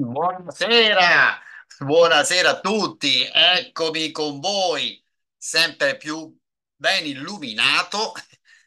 Buonasera, buonasera a tutti, eccomi con voi, sempre più ben illuminato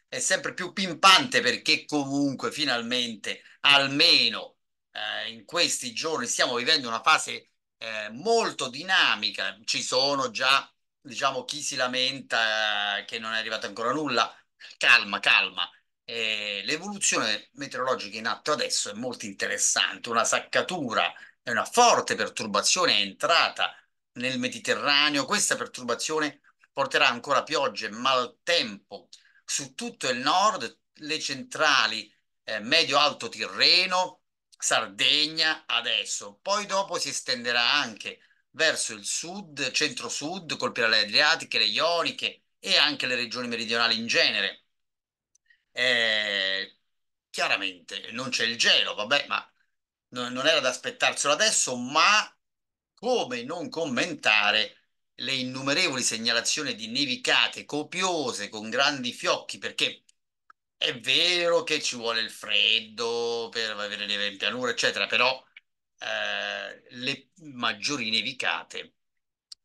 e sempre più pimpante perché comunque finalmente, almeno eh, in questi giorni, stiamo vivendo una fase eh, molto dinamica, ci sono già, diciamo, chi si lamenta eh, che non è arrivato ancora nulla, calma, calma, eh, l'evoluzione meteorologica in atto adesso è molto interessante, una saccatura e una forte perturbazione è entrata nel Mediterraneo, questa perturbazione porterà ancora piogge, e maltempo su tutto il nord, le centrali eh, medio-alto Tirreno, Sardegna adesso, poi dopo si estenderà anche verso il sud, centro-sud, colpirà le Adriatiche, le Ioniche e anche le regioni meridionali in genere eh, chiaramente non c'è il gelo, vabbè, ma non, non era da aspettarselo adesso, ma come non commentare le innumerevoli segnalazioni di nevicate copiose con grandi fiocchi, perché è vero che ci vuole il freddo per avere neve in pianura, eccetera, però eh, le maggiori nevicate,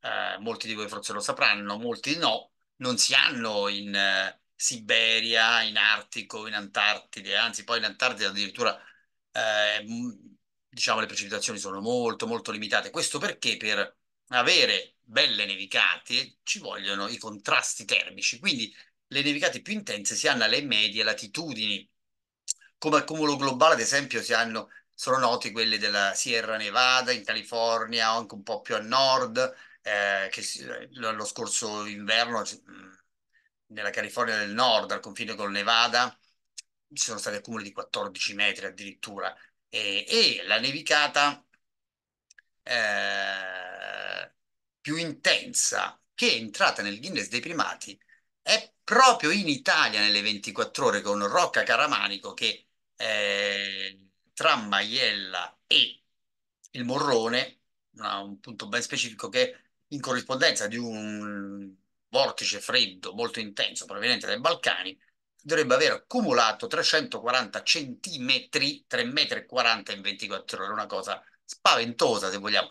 eh, molti di voi forse lo sapranno, molti no, non si hanno in, eh, Siberia, in Artico, in Antartide, anzi poi in Antartide addirittura eh, diciamo le precipitazioni sono molto molto limitate. Questo perché per avere belle nevicate ci vogliono i contrasti termici, quindi le nevicate più intense si hanno alle medie latitudini. Come accumulo globale, ad esempio, si hanno, sono noti quelli della Sierra Nevada in California, anche un po' più a nord, eh, che si, eh, lo scorso inverno mm, nella California del Nord, al confine col Nevada, ci sono stati accumuli di 14 metri addirittura, e, e la nevicata eh, più intensa che è entrata nel Guinness dei primati è proprio in Italia nelle 24 ore con Rocca Caramanico che eh, tra Maiella e il Morrone, una, un punto ben specifico che in corrispondenza di un vortice freddo molto intenso proveniente dai Balcani, dovrebbe aver accumulato 340 centimetri, 3,40 metri in 24 ore, una cosa spaventosa se vogliamo.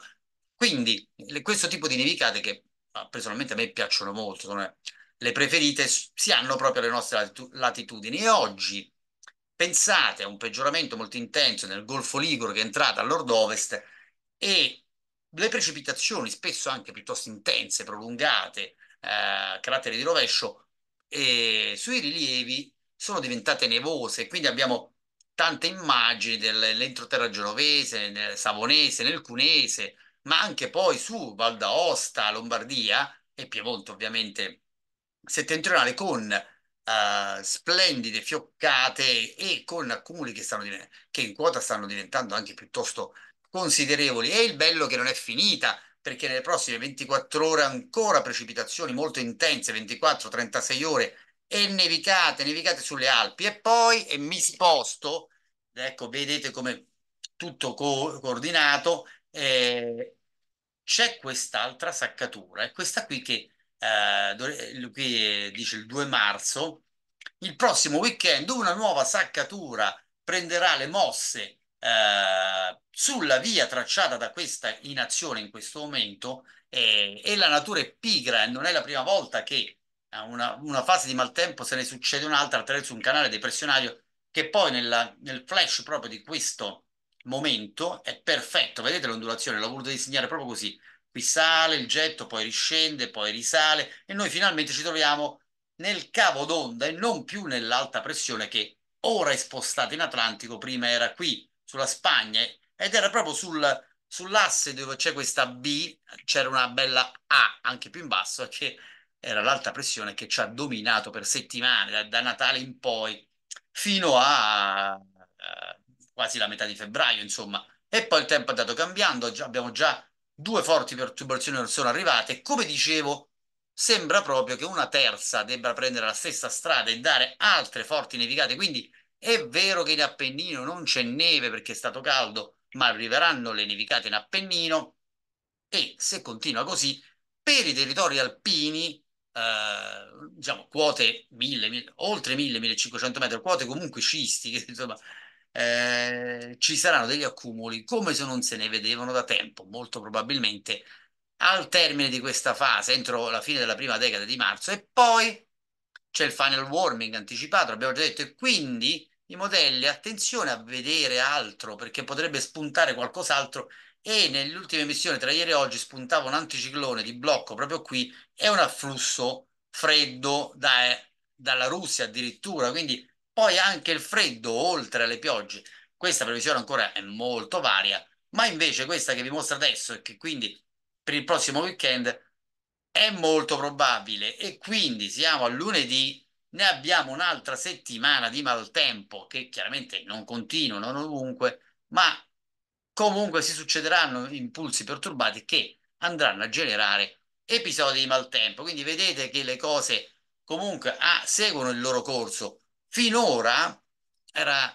Quindi le, questo tipo di nevicate che ah, personalmente a me piacciono molto, sono le preferite, si hanno proprio alle nostre latitud latitudini e oggi pensate a un peggioramento molto intenso nel Golfo Ligure che è entrata a nord ovest e le precipitazioni spesso anche piuttosto intense, prolungate, eh, di rovescio, e sui rilievi sono diventate nevose, quindi abbiamo tante immagini dell'entroterra genovese, nel savonese, nel cunese, ma anche poi su Val d'Aosta, Lombardia e Piemonte ovviamente settentrionale con uh, splendide fioccate e con accumuli che, stanno, che in quota stanno diventando anche piuttosto considerevoli. E il bello che non è finita, perché nelle prossime 24 ore ancora precipitazioni molto intense, 24-36 ore e nevicate, nevicate sulle Alpi e poi e mi sposto, ecco vedete come tutto co coordinato, eh, c'è quest'altra saccatura, è questa qui che eh, qui eh, dice il 2 marzo, il prossimo weekend una nuova saccatura prenderà le mosse eh, sulla via tracciata da questa inazione in questo momento eh, e la natura è pigra e non è la prima volta che a una, una, fase di maltempo se ne succede un'altra attraverso un canale depressionario che poi nella, nel flash proprio di questo momento è perfetto, vedete l'ondulazione, l'ho voluto disegnare proprio così, qui sale il getto, poi riscende, poi risale e noi finalmente ci troviamo nel cavo d'onda e non più nell'alta pressione che ora è spostata in Atlantico, prima era qui sulla Spagna ed era proprio sul, sull'asse dove c'è questa B, c'era una bella A anche più in basso che era l'alta pressione che ci ha dominato per settimane, da, da Natale in poi, fino a, a eh, quasi la metà di febbraio, insomma. E poi il tempo è andato cambiando, già, abbiamo già due forti perturbazioni che sono arrivate. Come dicevo, sembra proprio che una terza debba prendere la stessa strada e dare altre forti nevicate, quindi è vero che in Appennino non c'è neve perché è stato caldo, ma arriveranno le nevicate in Appennino e se continua così, per i territori alpini, eh, diciamo quote 1000, 1000 oltre 1000-1500 metri, quote comunque scistiche, insomma, eh, ci saranno degli accumuli come se non se ne vedevano da tempo, molto probabilmente al termine di questa fase, entro la fine della prima decade di marzo, e poi c'è il final warming anticipato, abbiamo già detto, e quindi i modelli, attenzione a vedere altro perché potrebbe spuntare qualcos'altro e nell'ultima emissione, tra ieri e oggi spuntava un anticiclone di blocco proprio qui è un afflusso freddo da, dalla Russia addirittura, quindi poi anche il freddo oltre alle piogge. Questa previsione ancora è molto varia, ma invece questa che vi mostro adesso e che quindi per il prossimo weekend è molto probabile e quindi siamo a lunedì, ne abbiamo un'altra settimana di maltempo che chiaramente non continuano ovunque, ma comunque si succederanno impulsi perturbati che andranno a generare episodi di maltempo. Quindi vedete che le cose comunque ah, seguono il loro corso. Finora era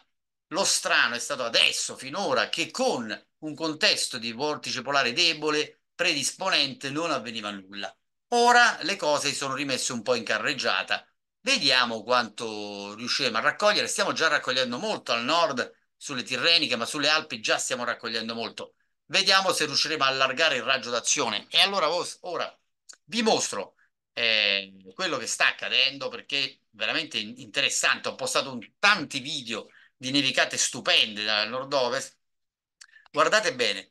lo strano è stato adesso, finora, che con un contesto di vortice polare debole, predisponente, non avveniva nulla. Ora le cose si sono rimesse un po' in carreggiata. Vediamo quanto riusciremo a raccogliere. Stiamo già raccogliendo molto al nord sulle Tirreniche, ma sulle Alpi già stiamo raccogliendo molto. Vediamo se riusciremo a allargare il raggio d'azione. E allora ora vi mostro eh, quello che sta accadendo perché veramente interessante. Ho postato un, tanti video di nevicate stupende dal nord-ovest. Guardate bene,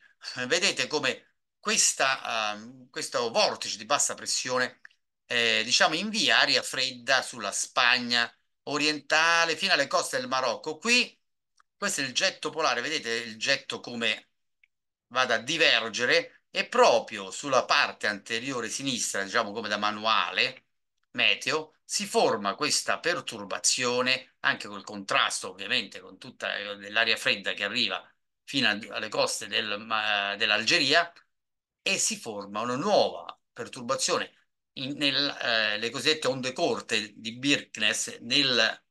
vedete come questa, uh, questo vortice di bassa pressione eh, diciamo in aria fredda sulla Spagna orientale fino alle coste del Marocco. Qui questo è il getto polare, vedete il getto come vada a divergere e proprio sulla parte anteriore sinistra, diciamo come da manuale meteo, si forma questa perturbazione anche col contrasto ovviamente con tutta eh, l'aria fredda che arriva fino alle coste del, dell'Algeria e si forma una nuova perturbazione nelle eh, cosiddette onde corte di Birkness nel,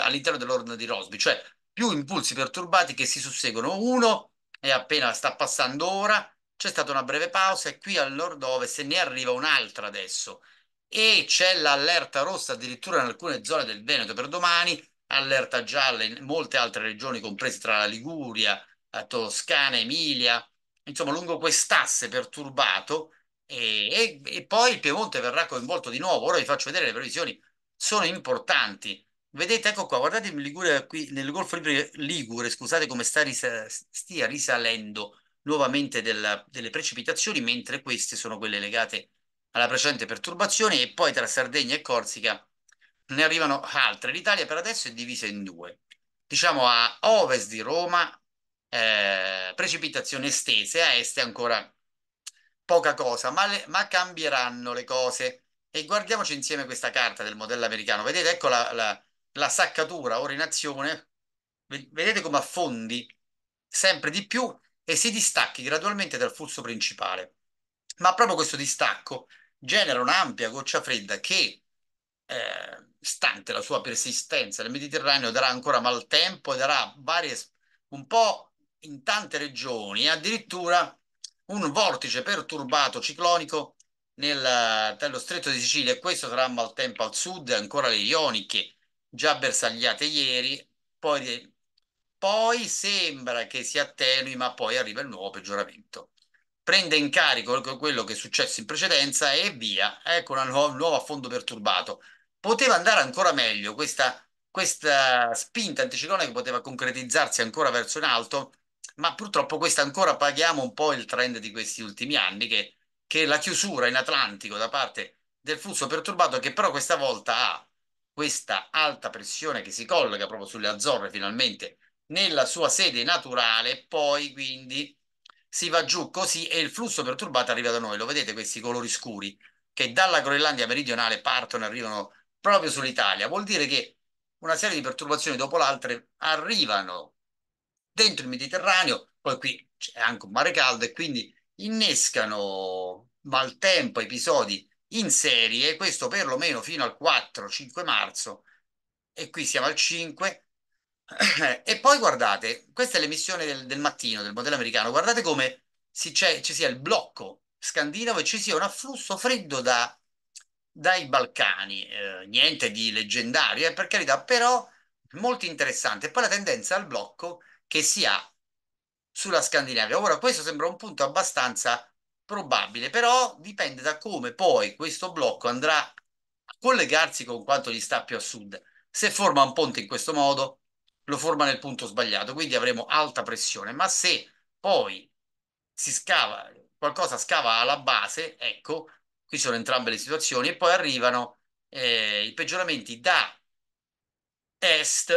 all'interno dell'ordine di Rosby, cioè più impulsi perturbati che si susseguono. Uno è appena sta passando ora, c'è stata una breve pausa e qui al nord-ovest ne arriva un'altra adesso e c'è l'allerta rossa addirittura in alcune zone del Veneto per domani, allerta gialla in molte altre regioni, comprese tra la Liguria, Toscana, Emilia, insomma, lungo quest'asse perturbato e, e, e, poi il Piemonte verrà coinvolto di nuovo. Ora vi faccio vedere le previsioni, sono importanti. Vedete, ecco qua, guardate in Ligure, qui, nel Golfo Ligure, scusate come sta risa, stia risalendo nuovamente della, delle precipitazioni, mentre queste sono quelle legate alla precedente perturbazione e poi tra Sardegna e Corsica ne arrivano altre. L'Italia per adesso è divisa in due. Diciamo a ovest di Roma eh, precipitazioni estese, a est è ancora poca cosa, ma, le, ma, cambieranno le cose. E guardiamoci insieme questa carta del modello americano. Vedete, ecco la, la, la saccatura ora in azione. Vedete come affondi sempre di più e si distacchi gradualmente dal flusso principale. Ma proprio questo distacco genera un'ampia goccia fredda che, eh, stante la sua persistenza nel Mediterraneo, darà ancora maltempo e darà varie, un po' in tante regioni addirittura un vortice perturbato ciclonico nel, eh, nello stretto di Sicilia e questo sarà maltempo al sud, ancora le ioniche già bersagliate ieri, poi, poi sembra che si attenui ma poi arriva il nuovo peggioramento. Prende in carico quello che è successo in precedenza e via, ecco un nuovo, nuovo affondo perturbato. Poteva andare ancora meglio questa questa spinta che poteva concretizzarsi ancora verso in alto, ma purtroppo questo ancora paghiamo un po' il trend di questi ultimi anni, che, che la chiusura in Atlantico da parte del flusso perturbato, che però questa volta ha questa alta pressione che si collega proprio sulle Azzorre finalmente nella sua sede naturale, poi quindi si va giù così e il flusso perturbato arriva da noi, lo vedete questi colori scuri che dalla Groenlandia meridionale partono e arrivano proprio sull'Italia, vuol dire che una serie di perturbazioni dopo l'altra arrivano dentro il Mediterraneo, poi qui c'è anche un mare caldo e quindi innescano maltempo, episodi in serie, questo perlomeno fino al 4-5 marzo e qui siamo al 5. e poi guardate, questa è l'emissione del, del mattino del modello americano, guardate come ci sia il blocco scandinavo e ci sia un afflusso freddo da, dai Balcani, eh, niente di leggendario, eh, per carità, però molto interessante. poi la tendenza al blocco che si ha sulla Scandinavia. Ora, questo sembra un punto abbastanza probabile, però dipende da come poi questo blocco andrà a collegarsi con quanto gli sta più a sud. Se forma un ponte in questo modo, lo forma nel punto sbagliato, quindi avremo alta pressione, ma se poi si scava, qualcosa scava alla base, ecco, qui sono entrambe le situazioni, e poi arrivano eh, i peggioramenti da est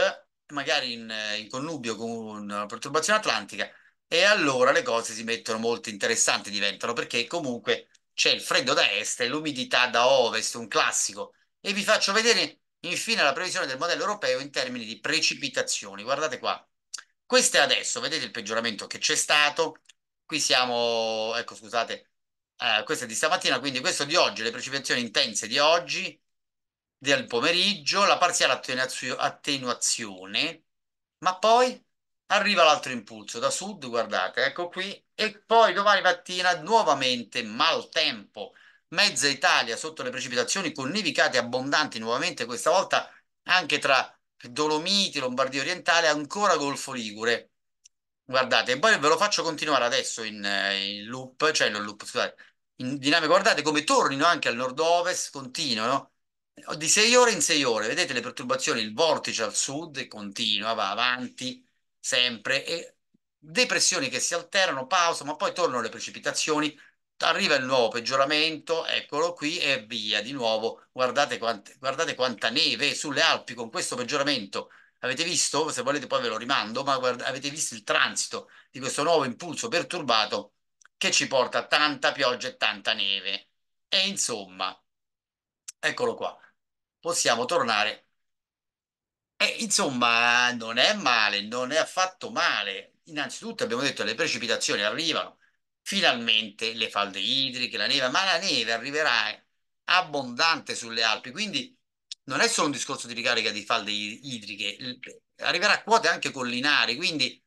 magari in, eh, in connubio con una perturbazione atlantica e allora le cose si mettono molto interessanti, diventano perché comunque c'è il freddo da est e l'umidità da ovest, un classico. E vi faccio vedere infine la previsione del modello europeo in termini di precipitazioni. Guardate qua. Questo è adesso, vedete il peggioramento che c'è stato. Qui siamo, ecco scusate, eh, questo è di stamattina, quindi questo di oggi, le precipitazioni intense di oggi, del pomeriggio, la parziale attenuazione, ma poi arriva l'altro impulso da sud, guardate, ecco qui, e poi domani mattina nuovamente maltempo, mezza Italia sotto le precipitazioni con nevicate abbondanti nuovamente, questa volta anche tra Dolomiti, Lombardia orientale, ancora Golfo Ligure. Guardate, e poi ve lo faccio continuare adesso in, eh, in loop, cioè non loop, scusate, in dinamica, guardate come tornino anche al nord-ovest, continuano Oh, di sei ore in sei ore, vedete le perturbazioni, il vortice al sud continua, va avanti sempre e depressioni che si alterano, pausa, ma poi tornano le precipitazioni, arriva il nuovo peggioramento, eccolo qui e via di nuovo. Guardate, quante, guardate quanta neve sulle Alpi con questo peggioramento. Avete visto? Se volete poi ve lo rimando, ma guarda, avete visto il transito di questo nuovo impulso perturbato che ci porta tanta pioggia e tanta neve. E insomma, eccolo qua possiamo tornare. E insomma, non è male, non è affatto male. Innanzitutto abbiamo detto le precipitazioni arrivano, finalmente le falde idriche, la neve, ma la neve arriverà eh, abbondante sulle Alpi, quindi non è solo un discorso di ricarica di falde idriche, arriverà a quote anche collinari, quindi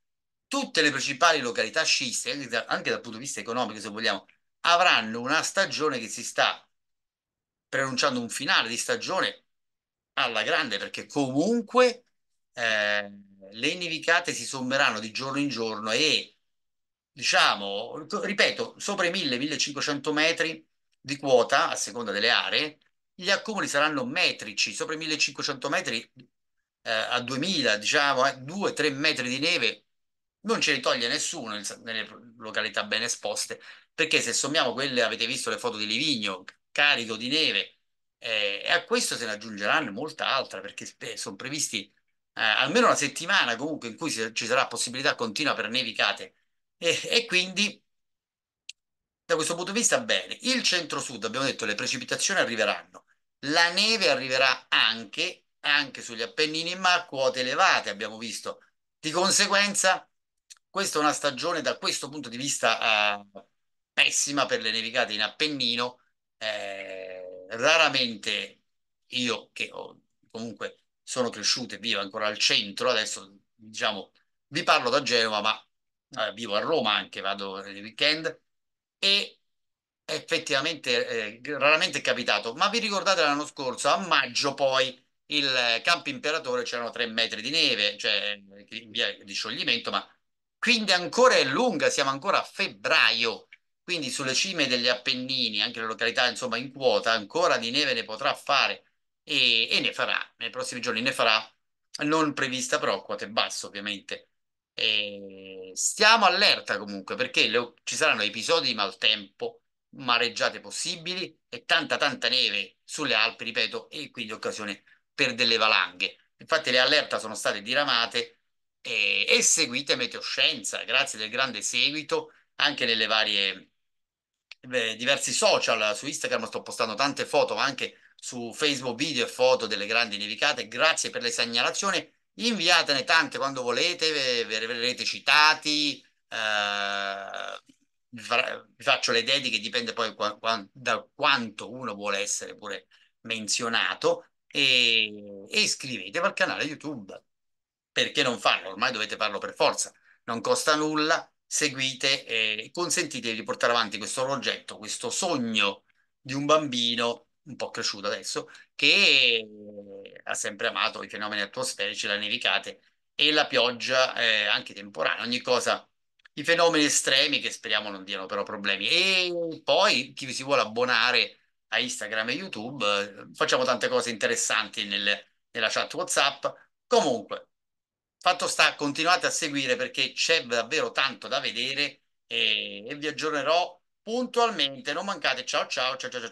tutte le principali località sciistiche, anche dal punto di vista economico se vogliamo, avranno una stagione che si sta preannunciando un finale di stagione alla grande perché comunque eh, le nevicate si sommeranno di giorno in giorno e diciamo, ripeto, sopra i 1000-1500 metri di quota a seconda delle aree, gli accumuli saranno metrici, sopra i 1500 metri eh, a 2000, diciamo, eh, 2-3 metri di neve non ce li toglie nessuno nelle località ben esposte, perché se sommiamo quelle, avete visto le foto di Livigno, carico di neve, eh, e a questo se ne aggiungeranno molta altra perché eh, sono previsti eh, almeno una settimana comunque in cui si, ci sarà possibilità continua per nevicate e, e quindi da questo punto di vista bene. Il centro-sud, abbiamo detto, le precipitazioni arriveranno. La neve arriverà anche, anche sugli Appennini, ma a quote elevate, abbiamo visto. Di conseguenza, questa è una stagione da questo punto di vista eh, pessima per le nevicate in Appennino. Eh, raramente io che ho, comunque sono cresciuto e vivo ancora al centro, adesso diciamo vi parlo da Genova, ma eh, vivo a Roma anche, vado nei weekend e effettivamente eh, raramente è capitato, ma vi ricordate l'anno scorso, a maggio poi il Campo Imperatore c'erano tre metri di neve, cioè via di scioglimento, ma quindi ancora è lunga, siamo ancora a febbraio quindi sulle cime degli Appennini, anche le località insomma in quota, ancora di neve ne potrà fare e, e ne farà, nei prossimi giorni ne farà, non prevista però a quote basse ovviamente. E eh, stiamo allerta comunque perché le, ci saranno episodi di maltempo, mareggiate possibili e tanta tanta neve sulle Alpi, ripeto, e quindi occasione per delle valanghe. Infatti le allerta sono state diramate e, eh, e seguite Meteoscienza, grazie del grande seguito anche nelle varie beh, diversi social, su Instagram sto postando tante foto, anche su Facebook video e foto delle grandi nevicate. Grazie per le segnalazioni, inviatene tante quando volete, verrete citati. Eh, vi faccio le dediche, dipende poi qua, qua, da quanto uno vuole essere pure menzionato. E, e iscrivetevi al canale YouTube perché non farlo? Ormai dovete farlo per forza, non costa nulla seguite e consentite di portare avanti questo progetto, questo sogno di un bambino un po' cresciuto adesso, che ha sempre amato i fenomeni atmosferici, la nevicate e la pioggia, eh, anche temporanea, ogni cosa, i fenomeni estremi che speriamo non diano però problemi. E poi chi si vuole abbonare a Instagram e YouTube, eh, facciamo tante cose interessanti nel, nella chat WhatsApp. Comunque, Fatto sta, continuate a seguire perché c'è davvero tanto da vedere e, e vi aggiornerò puntualmente. Non mancate. Ciao ciao ciao ciao ciao.